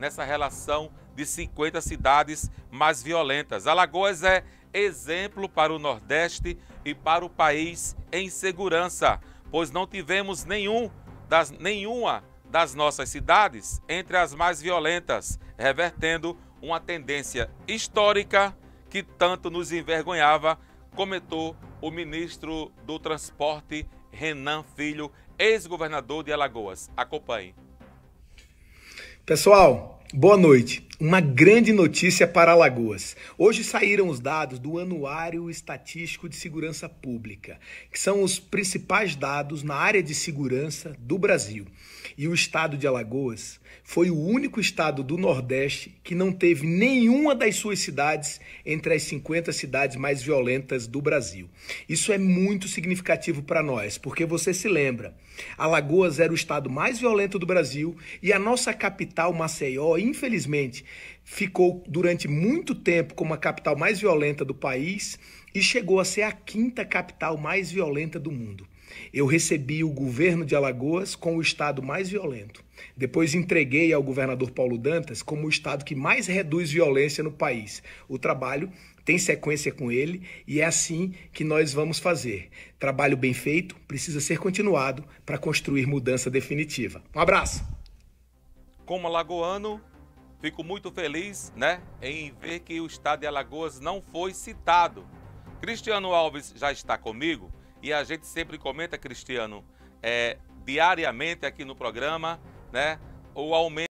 nessa relação de 50 cidades mais violentas. Alagoas é exemplo para o Nordeste e para o país em segurança, pois não tivemos nenhum das, nenhuma das nossas cidades entre as mais violentas, revertendo uma tendência histórica que tanto nos envergonhava, comentou o ministro do Transporte, Renan Filho, ex-governador de Alagoas. Acompanhe. Pessoal, Boa noite uma grande notícia para Alagoas. Hoje saíram os dados do Anuário Estatístico de Segurança Pública, que são os principais dados na área de segurança do Brasil. E o estado de Alagoas foi o único estado do Nordeste que não teve nenhuma das suas cidades entre as 50 cidades mais violentas do Brasil. Isso é muito significativo para nós, porque você se lembra, Alagoas era o estado mais violento do Brasil e a nossa capital, Maceió, infelizmente, ficou durante muito tempo como a capital mais violenta do país e chegou a ser a quinta capital mais violenta do mundo. Eu recebi o governo de Alagoas com o estado mais violento. Depois entreguei ao governador Paulo Dantas como o estado que mais reduz violência no país. O trabalho tem sequência com ele e é assim que nós vamos fazer. Trabalho bem feito precisa ser continuado para construir mudança definitiva. Um abraço! Como alagoano, Fico muito feliz né, em ver que o estado de Alagoas não foi citado. Cristiano Alves já está comigo e a gente sempre comenta, Cristiano, é, diariamente aqui no programa, né, o aumento.